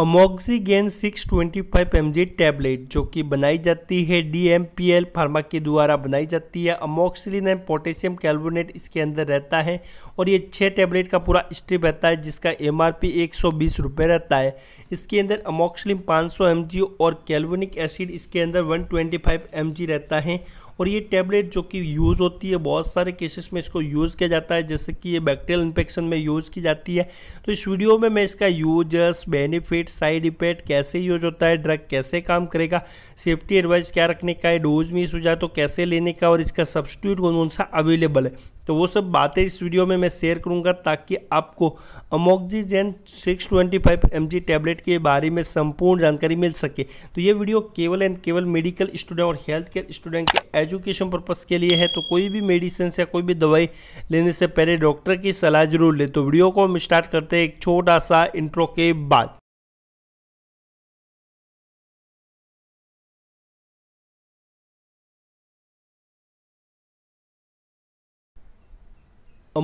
अमोक्सीगेन 625 जी tablet जो कि बनाई जाती है डीएमपीएल फार्मा के द्वारा बनाई जाती है अमोक्सिलिन एंड पोटेशियम कैल्बोनेट इसके अंदर रहता है और ये छः टैबलेट का पूरा स्ट्रिप रहता है जिसका एमआरपी बीस रुपये रहता है इसके अंदर अमोक्सिलिन 500 जी और कैल्बोनिक एसिड इसके अंदर एम जी रहता है और ये टैबलेट जो कि यूज़ होती है बहुत सारे केसेस में इसको यूज़ किया जाता है जैसे कि ये बैक्टीरियल इन्फेक्शन में यूज़ की जाती है तो इस वीडियो में मैं इसका यूजर्स बेनिफिट साइड इफेक्ट कैसे यूज होता है ड्रग कैसे काम करेगा सेफ्टी एडवाइस क्या रखने का है डोज हो जाए तो कैसे लेने का और इसका सब्सिट्यूट कौन कौन सा अवेलेबल है तो वो सब बातें इस वीडियो में मैं शेयर करूंगा ताकि आपको अमोक्जीजैन 625 ट्वेंटी टैबलेट के बारे में संपूर्ण जानकारी मिल सके तो ये वीडियो केवल एंड केवल मेडिकल स्टूडेंट और हेल्थ केयर स्टूडेंट के एजुकेशन पर्पज़ के लिए है तो कोई भी मेडिसिन या कोई भी दवाई लेने से पहले डॉक्टर की सलाह जरूर ले तो वीडियो को हम स्टार्ट करते हैं एक छोटा सा इंट्रो के बाद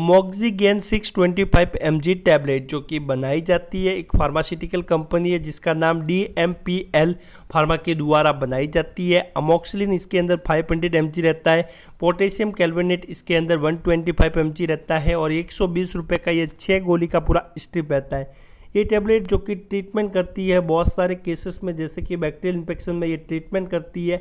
मोक्जीगेन 625 जी टैबलेट जो कि बनाई जाती है एक फार्मास्यूटिकल कंपनी है जिसका नाम D M P L pharma के द्वारा बनाई जाती है अमोक्सिलिन इसके अंदर 500 हंड्रेड एम रहता है पोटेशियम कैल्वेनेट इसके अंदर 125 जी रहता है और एक सौ का ये छः गोली का पूरा स्ट्रिप रहता है ये टैबलेट जो कि ट्रीटमेंट करती है बहुत सारे केसेस में जैसे कि बैक्टीरियल इन्फेक्शन में ये ट्रीटमेंट करती है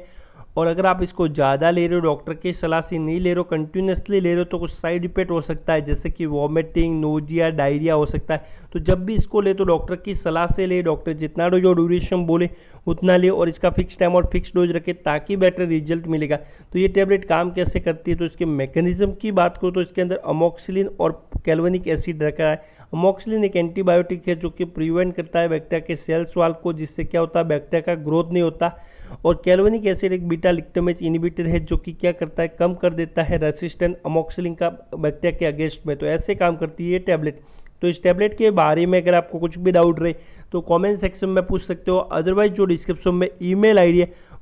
और अगर आप इसको ज़्यादा ले रहे हो डॉक्टर की सलाह से नहीं ले रहे हो कंटिन्यूसली ले रहे हो तो कुछ साइड इफेक्ट हो सकता है जैसे कि वॉमिटिंग नोजिया डायरिया हो सकता है तो जब भी इसको ले तो डॉक्टर की सलाह से ले डॉक्टर जितना डोज और ड्यूरेशन बोले उतना ले और इसका फिक्स टाइम और फिक्स डोज रखे ताकि बेटर रिजल्ट मिलेगा तो ये टेबलेट काम कैसे करती है तो इसके मैकेनिज्म की बात करो तो इसके अंदर अमोक्सिलिन और कैल्वनिक एसिड रखा है अमोक्सिलिन एक एंटीबायोटिक है जो कि प्रिवेंट करता है बैक्टेरिया के सेल्स वाल को जिससे क्या होता है बैक्टेरिया का ग्रोथ नहीं होता और कैलोनिक एसिड एक बीटा लिक्टोमेज इनिबिटर है जो कि क्या करता है कम कर देता है रेसिस्टेंट अमोक्सिलिन का बैक्टेरिया के अगेंस्ट में तो ऐसे काम करती है ये टैबलेट तो इस टैबलेट के बारे में अगर आपको कुछ भी डाउट रहे तो कमेंट सेक्शन में पूछ सकते हो अदरवाइज जो डिस्क्रिप्शन में ईमेल आईडी है